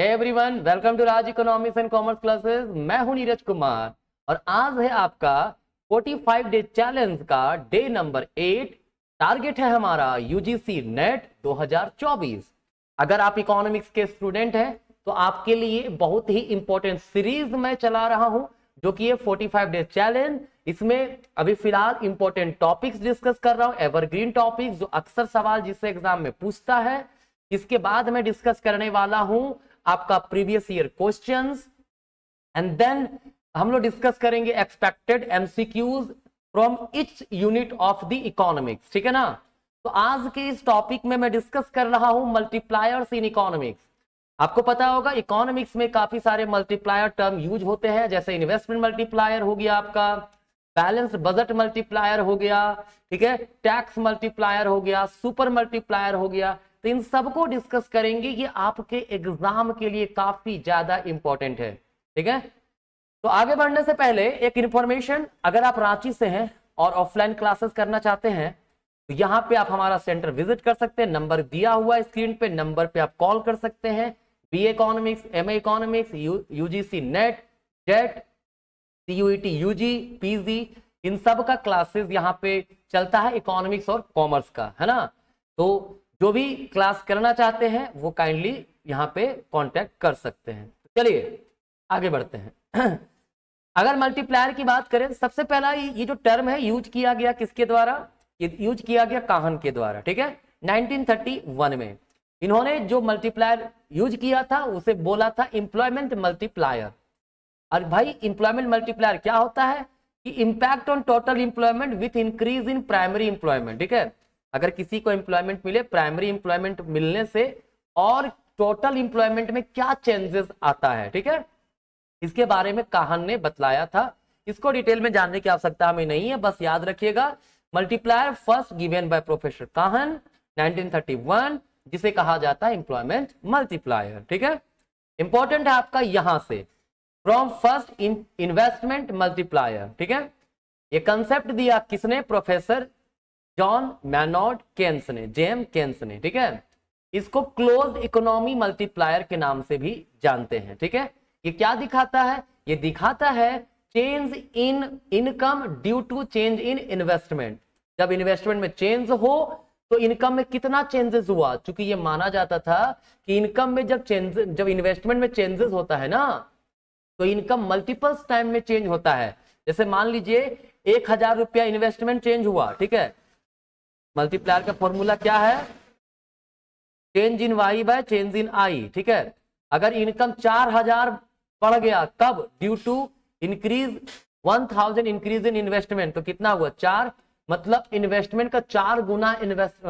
everyone welcome to Raj economics and commerce classes मैं हूं नीरज कुमार और आज है आपका 45 डे चैलेंज का डे नंबर एट टारगेट है हमारा यूजीसी नेट 2024 अगर आप इकोनॉमिक्स के स्टूडेंट हैं तो आपके लिए बहुत ही इंपॉर्टेंट सीरीज मैं चला रहा हूं जो कि ये 45 डे चैलेंज इसमें अभी फिलहाल इंपॉर्टेंट टॉपिक्स डिस्कस कर रहा हूँ एवरग्रीन टॉपिक्स जो अक्सर सवाल जिससे एग्जाम में पूछता है इसके बाद मैं डिस्कस करने वाला हूं आपका previous year question and then हम लोग डिस्कस करेंगे expected MCQs from each unit of the economics ठीक है ना तो आज के इस टॉपिक में मैं डिस्कस कर रहा हूं मल्टीप्लायर्स इन इकोनॉमिक्स आपको पता होगा इकोनॉमिक्स में काफी सारे मल्टीप्लायर टर्म यूज होते हैं जैसे इन्वेस्टमेंट मल्टीप्लायर हो गया आपका बैलेंस बजट मल्टीप्लायर हो गया ठीक है टैक्स मल्टीप्लायर हो गया सुपर मल्टीप्लायर हो गया तो इन सबको डिस्कस करेंगे ये आपके एग्जाम के लिए काफी ज्यादा इंपॉर्टेंट है ठीक है तो आगे बढ़ने से पहले एक इंफॉर्मेशन अगर आप रांची से हैं और ऑफलाइन क्लासेस करना चाहते हैं तो यहाँ पे आप हमारा सेंटर विजिट कर सकते हैं नंबर दिया हुआ स्क्रीन पे नंबर पे आप कॉल कर सकते हैं B economics M A economics UGC NET JET CUET UG PG इन सब का क्लासेस यहाँ पे चलता है इकोनॉमिक्स और कॉमर्स का है ना तो जो भी क्लास करना चाहते हैं वो काइंडली यहाँ पे कॉन्टेक्ट कर सकते हैं चलिए आगे बढ़ते हैं अगर मल्टीप्लायर की बात करें सबसे पहला ये जो टर्म है यूज किया गया किसके द्वारा यूज किया गया काहन के द्वारा ठीक है 1931 में इन्होंने जो मल्टीप्लायर यूज किया था उसे बोला था इंप्लॉयमेंट मल्टीप्लायर और भाई इंप्लॉयमेंट मल्टीप्लायर क्या होता है कि impact on total employment with increase in primary employment ठीक है अगर किसी को एम्प्लॉयमेंट मिले प्राइमरी एम्प्लॉयमेंट मिलने से और टोटल एम्प्लॉयमेंट में क्या चेंजेस आता है ठीक है इसके बारे में काहन ने बतलाया था इसको डिटेल में जानने की आवश्यकता हमें नहीं है बस याद रखिएगा multiplier first given by professor Kahn 1931 जिसे कहा जाता है एम्प्लॉयमेंट मल्टीप्लायर ठीक है इंपॉर्टेंट है आपका यहां से फ्रॉम फर्स्ट इन्वेस्टमेंट मल्टीप्लायर ठीक है ये कंसेप्ट दिया किसने प्रोफेसर जॉन मैनॉर्ड केन्स ने जेम केन्स ने ठीक है इसको क्लोज इकोनॉमी मल्टीप्लायर के नाम से भी जानते हैं ठीक है ये क्या दिखाता है ये दिखाता है change in income due to change in investment जब इन्वेस्टमेंट में चेंज हो तो इनकम में कितना चेंजेस हुआ चूंकि ये माना जाता था कि इनकम में जब चेंज जब इन्वेस्टमेंट में चेंजेस होता है ना तो इनकम मल्टीपल्स टाइम में चेंज होता है जैसे मान लीजिए एक हजार रुपया इन्वेस्टमेंट चेंज हुआ ठीक है मल्टीप्लायर का फॉर्मूला क्या है change in Y by change in I ठीक है अगर इनकम चार हजार बढ़ गया कब due to increase one thousand increase in investment तो कितना हुआ चार मतलब इन्वेस्टमेंट का चार गुना इन्वेस्ट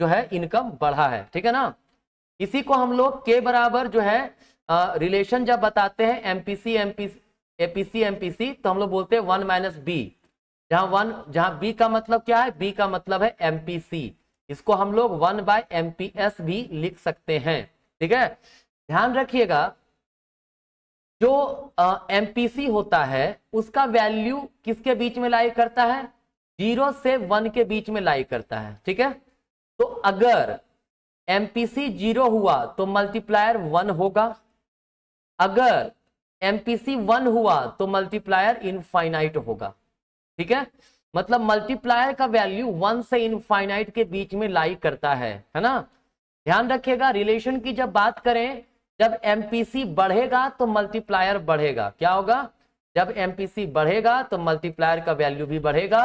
जो है इनकम बढ़ा है ठीक है ना इसी को हम लोग के बराबर जो है रिलेशन जब बताते हैं एमपीसी एमपीसी एपीसी एमपीसी तो हम लोग बोलते हैं वन माइनस बी जहां वन जहां बी का मतलब क्या है बी का मतलब है एमपीसी इसको हम लोग वन बाय एमपीएस भी लिख सकते हैं ठीक है ध्यान रखिएगा जो एमपीसी होता है उसका वैल्यू किसके बीच में लाई करता है जीरो से वन के बीच में लाई करता है ठीक है तो अगर एमपीसी जीरो हुआ तो मल्टीप्लायर वन होगा अगर एमपीसी वन हुआ तो मल्टीप्लायर इनफाइनाइट होगा ठीक है मतलब मल्टीप्लायर का वैल्यू वन से इनफाइनाइट के बीच में लाई करता है है ना ध्यान रखिएगा रिलेशन की जब बात करें जब एमपीसी बढ़ेगा तो मल्टीप्लायर बढ़ेगा क्या होगा जब एमपीसी बढ़ेगा तो मल्टीप्लायर का वैल्यू भी बढ़ेगा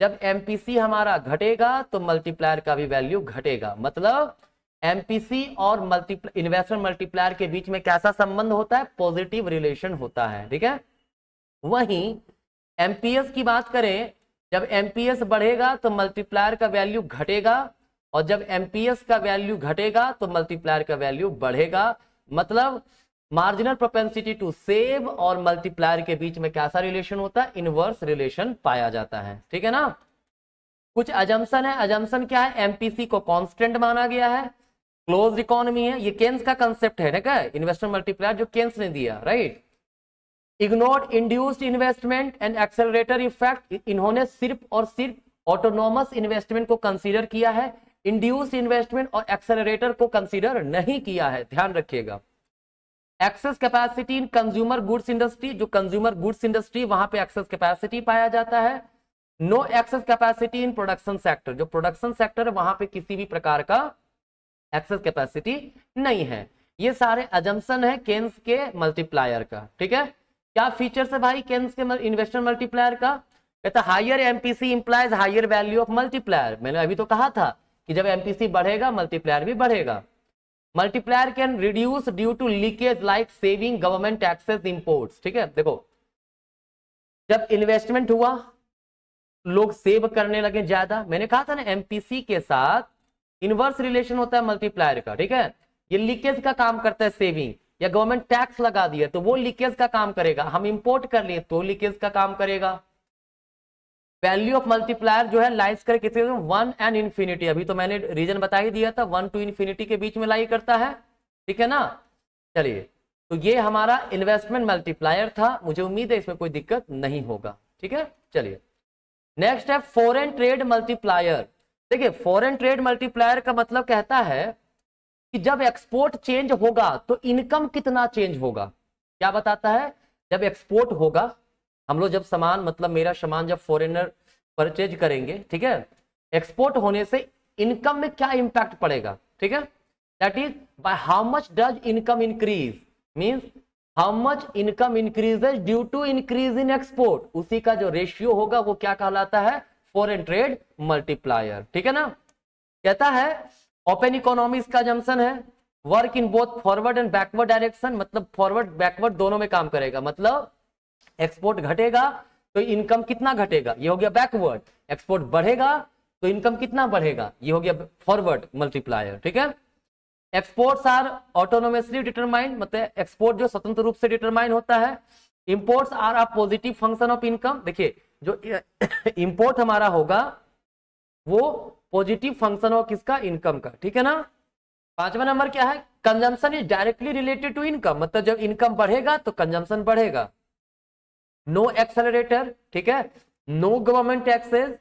जब एमपीसी हमारा घटेगा तो मल्टीप्लायर का भी वैल्यू घटेगा मतलब एमपीसी और मल्टीप्ला इन्वेस्टर मल्टीप्लायर के बीच में कैसा संबंध होता है पॉजिटिव रिलेशन होता है ठीक है वहीं एमपीएस की बात करें जब एमपीएस बढ़ेगा तो मल्टीप्लायर का वैल्यू घटेगा और जब एमपीएस का वैल्यू घटेगा तो मल्टीप्लायर का वैल्यू बढ़ेगा मतलब मार्जिनल प्रोपेंसिटी टू सेव और मल्टीप्लायर के बीच में कैसा रिलेशन होता है इनवर्स रिलेशन पाया जाता है ठीक है ना कुछ अजम्सन है अजम्सन क्या है एमपीसी को कांस्टेंट माना गया है क्लोज इकोनॉमी है ये केन्स का कंसेप्ट है ना क्या इन्वेस्टर मल्टीप्लायर जो केन्स ने दिया right ignore induced investment and accelerator effect इन्होंने सिर्फ और सिर्फ ऑटोनोमस इन्वेस्टमेंट को कंसीडर किया है इंड्यूस्ड इन्वेस्टमेंट और एक्सेलरेटर को कंसीडर नहीं किया है ध्यान रखिएगा excess capacity in consumer goods industry जो कंज्यूमर गुड्स इंडस्ट्री वहां पे एक्सेस कैपेसिटी पाया जाता है no excess capacity in production sector जो प्रोडक्शन सेक्टर है वहां पे किसी भी प्रकार का एक्सेस कैपेसिटी नहीं है ये सारे अजम्पन है केन्स के मल्टीप्लायर का ठीक है क्या फीचर्स है भाई केन्स के इन्वेस्टर मल्टीप्लायर का कहता higher MPC implies higher value of multiplier मैंने अभी तो कहा था कि जब एमपीसी बढ़ेगा मल्टीप्लायर भी बढ़ेगा multiplier can reduce due to leakage like saving government taxes imports ठीक है देखो जब इन्वेस्टमेंट हुआ लोग सेव करने लगे ज्यादा मैंने कहा था ना एमपीसी के साथ इनवर्स रिलेशन होता है मल्टीप्लायर का ठीक है ये लीकेज का काम करता है सेविंग या गवर्नमेंट टैक्स लगा दिया तो वो लीकेज का काम करेगा हम इंपोर्ट कर लिए तो लीकेज का काम करेगा वैल्यू ऑफ मल्टीप्लायर जो है लाइज कर किसी वन एंड इन्फिनिटी अभी तो मैंने रीजन बता ही दिया था वन टू इन्फिनिटी के बीच में लाई करता है ठीक है ना चलिए तो ये हमारा इन्वेस्टमेंट मल्टीप्लायर था मुझे उम्मीद है इसमें कोई दिक्कत नहीं होगा ठीक है चलिए नेक्स्ट है फॉरेन ट्रेड मल्टीप्लायर देखिए फॉरेन ट्रेड मल्टीप्लायर का मतलब कहता है कि जब एक्सपोर्ट चेंज होगा तो इनकम कितना चेंज होगा क्या बताता है जब एक्सपोर्ट होगा हम लोग जब सामान मतलब मेरा सामान जब फॉरेनर परचेज करेंगे ठीक है एक्सपोर्ट होने से इनकम में क्या इंपैक्ट पड़ेगा ठीक है that is by how much does income increase means how much income increases due to increase in export उसी का जो रेशियो होगा वो क्या कहलाता है फॉरेन ट्रेड मल्टीप्लायर ठीक है ना कहता है ओपन इकोनॉमीज का जंक्शन है work in both forward and backward direction मतलब फॉरवर्ड बैकवर्ड दोनों में काम करेगा मतलब एक्सपोर्ट घटेगा तो इनकम कितना घटेगा ये हो गया बैकवर्ड एक्सपोर्ट बढ़ेगा तो इनकम कितना बढ़ेगा ये हो गया फॉरवर्ड मल्टीप्लायर ठीक है एक्सपोर्ट्स आर ऑटोनोमसली डिटरमाइन मतलब एक्सपोर्ट जो स्वतंत्र रूप से डिटरमाइन होता है imports are a positive function of income देखिए जो इम्पोर्ट हमारा होगा वो पॉजिटिव फंक्शन हो किसका इनकम का ठीक है ना पांचवा नंबर क्या है consumption is directly related to income मतलब जब इनकम बढ़ेगा तो कंजम्पशन बढ़ेगा नो एक्सेलरेटर ठीक है no government taxes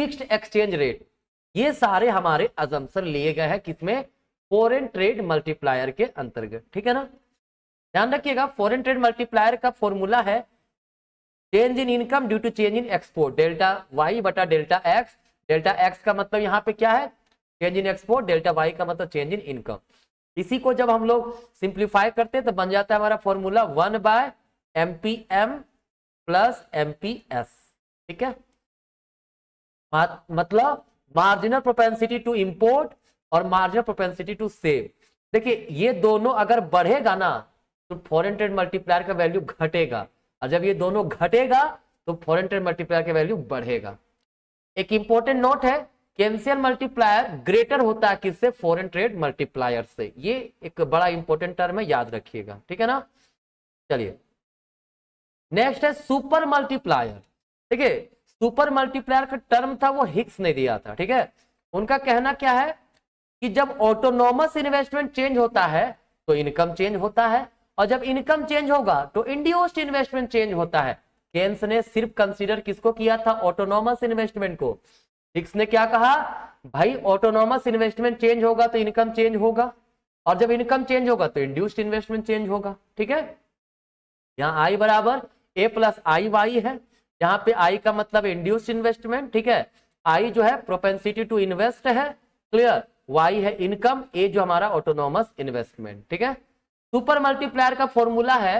fixed exchange rate ये सारे हमारे अजम्पन लिए गए हैं किसमें फॉरेन ट्रेड मल्टीप्लायर के अंतर्गत ठीक है ना ध्यान रखिएगा फॉरेन ट्रेड मल्टीप्लायर का फॉर्मूला है change in income due to change in export delta Y बटा डेल्टा एक्स डेल्टा एक्स का मतलब यहाँ पे क्या है change in export delta Y का मतलब चेंज इन इनकम इसी को जब हम लोग सिंप्लीफाई करते हैं तो बन जाता है हमारा formula one by M P M plus M P S ठीक है मतलब मार्जिनल प्रोपेंसिटी टू इंपोर्ट और मार्जिनल प्रोपेंसिटी टू सेव देखिए ये दोनों अगर बढ़ेगा ना तो फॉरेन ट्रेड मल्टीप्लायर का वैल्यू घटेगा और जब ये दोनों घटेगा तो फॉरेन ट्रेड मल्टीप्लायर का वैल्यू बढ़ेगा एक इंपॉर्टेंट नोट है केंसियन मल्टीप्लायर ग्रेटर होता है किससे फॉरेन ट्रेड मल्टीप्लायर से ये एक बड़ा इंपॉर्टेंट टर्म है याद रखिएगा ठीक है ना चलिए नेक्स्ट है सुपर मल्टीप्लायर ठीक है सुपर मल्टीप्लायर का टर्म था वो हिक्स ने दिया था ठीक है उनका कहना क्या है कि जब ऑटोनोमस इन्वेस्टमेंट चेंज होता है तो इनकम चेंज होता है और जब इनकम चेंज होगा तो इंडियोस्ट इन्वेस्टमेंट चेंज होता है केन्स ने सिर्फ कंसीडर किसको किया था ऑटोनॉमस इन्वेस्टमेंट को हिक्स ने क्या कहा भाई ऑटोनॉमस इन्वेस्टमेंट चेंज होगा तो इनकम चेंज होगा और जब इनकम चेंज होगा तो इंड्यूस्ड इन्वेस्टमेंट चेंज होगा ठीक है यहाँ आई बराबर ए प्लस आई वाई है यहाँ पे आई का मतलब इंड्यूस्ड इन्वेस्टमेंट ठीक है आई जो है प्रोपेंसिटी टू इन्वेस्ट है क्लियर वाई है इनकम ए जो हमारा ऑटोनॉमस इन्वेस्टमेंट ठीक है सुपर मल्टीप्लायर का फॉर्मूला है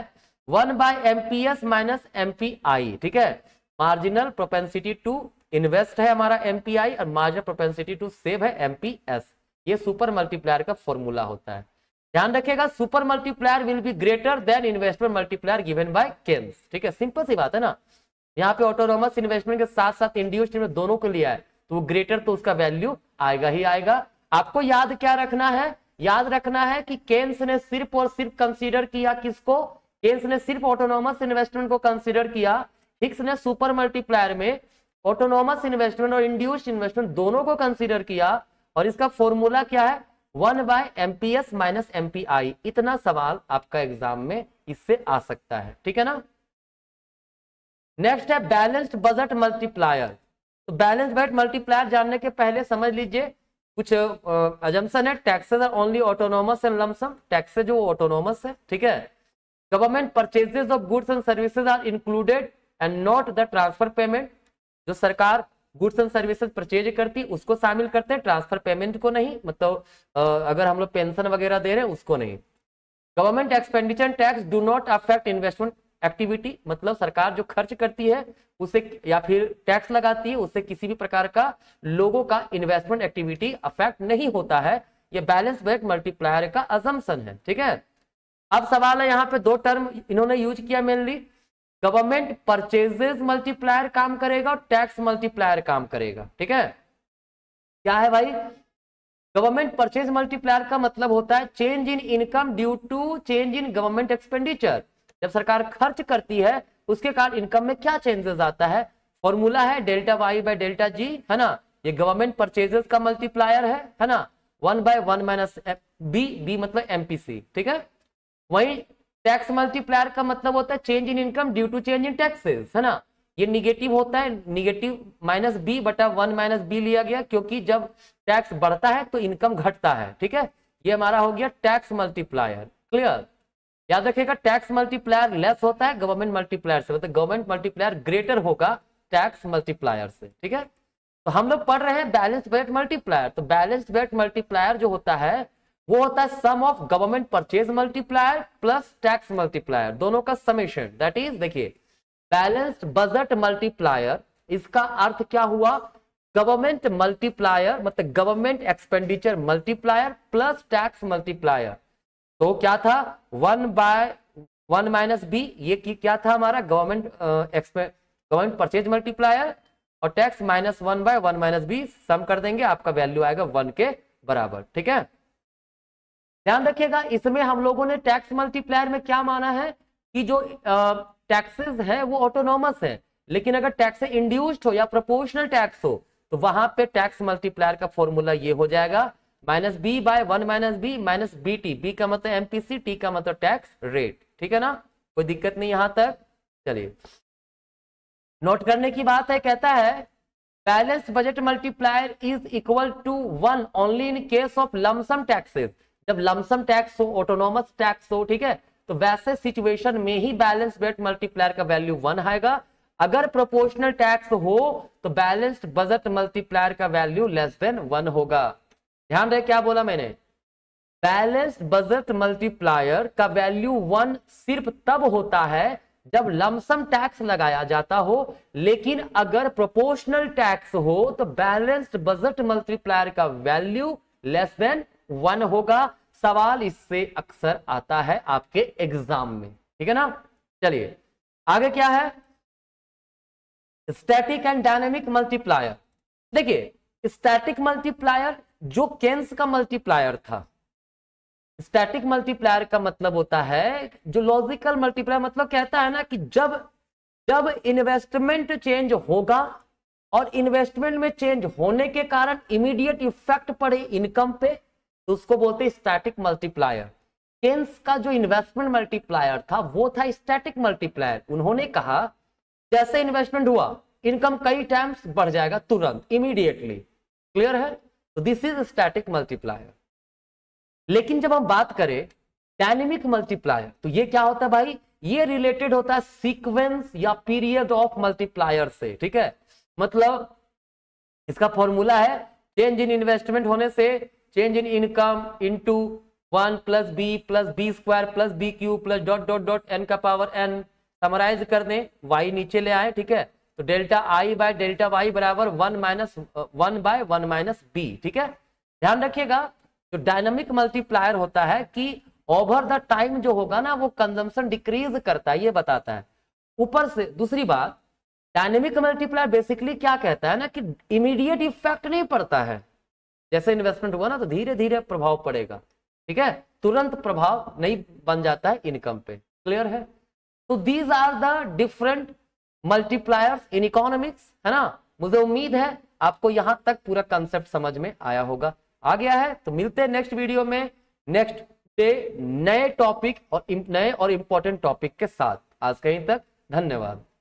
one by MPS minus MPI ठीक है मार्जिनल प्रोपेंसिटी टू इन्वेस्ट है हमारा एमपीआई और मार्जिनल प्रोपेंसिटी टू सेव है एमपीएस ये सुपर मल्टीप्लायर का फॉर्मूला होता है ध्यान रखिएगा super multiplier will be greater than investment multiplier given by Keynes ठीक है सिंपल सी बात है ना यहाँ पे ऑटोनोमस इन्वेस्टमेंट के साथ साथ इंड्यूस्ड में दोनों को लिया है तो वो ग्रेटर तो उसका वैल्यू आएगा ही आएगा आपको याद क्या रखना है याद रखना है कि केन्स ने सिर्फ और सिर्फ कंसीडर किया किसको केन्स ने सिर्फ ऑटोनॉमस इन्वेस्टमेंट को कंसिडर किया हिक्स ने सुपर मल्टीप्लायर में ऑटोनॉमस इन्वेस्टमेंट और इंड्यूस्ड इन्वेस्टमेंट दोनों को कंसिडर किया और इसका फॉर्मूला क्या है one by MPS minus MPI इतना सवाल आपका एग्जाम में इससे आ सकता है ठीक है ना नेक्स्ट है बैलेंस्ड बजट मल्टीप्लायर तो बैलेंस बजट मल्टीप्लायर जानने के पहले समझ लीजिए कुछ अजम्पन है taxes are only autonomous and lump sum taxes जो ऑटोनोमस है ठीक है government purchases of goods and services are included and not the transfer payment जो सरकार गुड्स एंड सर्विसेज परचेज करती है उसको शामिल करते हैं ट्रांसफर पेमेंट को नहीं मतलब अगर हम लोग पेंशन वगैरह दे रहे हैं उसको नहीं government expenditure tax do not affect investment activity मतलब सरकार जो खर्च करती है उसे या फिर टैक्स लगाती है उससे किसी भी प्रकार का लोगों का इन्वेस्टमेंट एक्टिविटी अफेक्ट नहीं होता है ये बैलेंस बैक मल्टीप्लायर का अजमसन है ठीक है अब सवाल है यहाँ पे दो टर्म इन्होंने यूज किया मेनली गवर्नमेंट परचेजेस मल्टीप्लायर काम करेगा और टैक्स मल्टीप्लायर काम करेगा ठीक है क्या है भाई गवर्नमेंट परचेज मल्टीप्लायर का मतलब होता है change in income due to change in government expenditure जब सरकार खर्च करती है उसके कारण इनकम में क्या चेंजेस आता है फॉर्मूला है delta Y by delta G है ना ये गवर्नमेंट परचेजेस का मल्टीप्लायर है है ना one by one minus B B मतलब एमपीसी ठीक है वही टैक्स मल्टीप्लायर का मतलब होता है change in income due to change in taxes है ना ये निगेटिव होता है निगेटिव माइनस बी बटा वन माइनस बी लिया गया क्योंकि जब टैक्स बढ़ता है तो इनकम घटता है ठीक है ये हमारा हो गया टैक्स मल्टीप्लायर क्लियर याद रखिएगा टैक्स मल्टीप्लायर लेस होता है गवर्नमेंट मल्टीप्लायर से मतलब गवर्नमेंट मल्टीप्लायर ग्रेटर होगा टैक्स मल्टीप्लायर से ठीक है तो हम लोग पढ़ रहे हैं बैलेंस बजट मल्टीप्लायर तो बैलेंस बेट मल्टीप्लायर जो होता है वो होता है sum of government purchase multiplier plus tax multiplier दोनों का समेशन दैट इज देखिए बैलेंस्ड बजट मल्टीप्लायर इसका अर्थ क्या हुआ गवर्नमेंट मल्टीप्लायर मतलब government expenditure multiplier plus tax multiplier तो क्या था one by one minus B ये क्या था हमारा गवर्नमेंट एक्सपे गवर्नमेंट परचेज मल्टीप्लायर और tax minus one by one minus B sum कर देंगे आपका वैल्यू आएगा वन के बराबर ठीक है ध्यान रखिएगा इसमें हम लोगों ने टैक्स मल्टीप्लायर में क्या माना है कि जो टैक्सेस है वो ऑटोनोमस है लेकिन अगर टैक्स इंड्यूस्ड हो या प्रोपोर्शनल टैक्स हो तो वहां पे टैक्स मल्टीप्लायर का फॉर्मूला ये हो जाएगा minus B by one minus B minus B T B का मतलब एमपीसी टी का मतलब टैक्स रेट ठीक है ना कोई दिक्कत नहीं यहां तक चलिए नोट करने की बात है कहता है balance budget multiplier is equal to one only in case of lump sum taxes जब लमसम टैक्स हो ऑटोनोमस टैक्स हो ठीक है तो वैसे सिचुएशन में ही बैलेंस बेट मल्टीप्लायर का वैल्यू वन आएगा अगर प्रोपोर्शनल टैक्स हो तो बैलेंस्ड बजट मल्टीप्लायर का वैल्यू लेस देन वन होगा ध्यान रहे क्या बोला मैंने बैलेंस्ड बजट मल्टीप्लायर का वैल्यू वन सिर्फ तब होता है जब लमसम टैक्स लगाया जाता हो लेकिन अगर प्रोपोर्शनल टैक्स हो तो बैलेंस्ड बजट मल्टीप्लायर का वैल्यू लेस देन वन होगा सवाल इससे अक्सर आता है आपके एग्जाम में ठीक है ना चलिए आगे क्या है स्टैटिक एंड डायनेमिक मल्टीप्लायर देखिए स्टैटिक मल्टीप्लायर जो केन्स का मल्टीप्लायर था स्टैटिक मल्टीप्लायर का मतलब होता है जो लॉजिकल मल्टीप्लायर मतलब कहता है ना कि जब जब इन्वेस्टमेंट चेंज होगा और इन्वेस्टमेंट में चेंज होने के कारण इमीडिएट इफेक्ट पड़े इनकम पे तो उसको बोलते हैं स्टैटिक मल्टीप्लायर केन्स का जो इन्वेस्टमेंट मल्टीप्लायर था वो था स्टैटिक मल्टीप्लायर उन्होंने कहा जैसे इन्वेस्टमेंट हुआ इनकम कई टाइम्स बढ़ जाएगा तुरंत इमीडिएटली क्लियर है तो दिस इज स्टैटिक मल्टीप्लायर लेकिन जब हम बात करें डायनेमिक मल्टीप्लायर तो ये क्या होता है भाई ये रिलेटेड होता है सीक्वेंस या पीरियड ऑफ मल्टीप्लायर से ठीक है मतलब इसका फॉर्मूला है चेंज इन इन्वेस्टमेंट होने से change in income into one plus B plus B square plus B cube plus dot dot dot N का पावर एन समराइज कर दें वाई नीचे ले आए ठीक है तो delta I by delta Y बराबर one minus one by one minus B ठीक है ध्यान रखिएगा जो डायनामिक मल्टीप्लायर होता है कि ओवर द टाइम जो होगा ना वो कंजम्पशन डिक्रीज करता है ये बताता है ऊपर से दूसरी बात डायनेमिक मल्टीप्लायर बेसिकली क्या कहता है ना कि इमीडिएट इफेक्ट नहीं पड़ता है जैसे इन्वेस्टमेंट हुआ ना तो धीरे धीरे प्रभाव पड़ेगा ठीक है तुरंत प्रभाव नहीं बन जाता है इनकम पे क्लियर है तो these are the different multipliers in economics है ना मुझे उम्मीद है आपको यहां तक पूरा कंसेप्ट समझ में आया होगा आ गया है तो मिलते हैं नेक्स्ट वीडियो में नेक्स्ट डे नए टॉपिक और नए और इंपॉर्टेंट टॉपिक के साथ आज कहीं तक धन्यवाद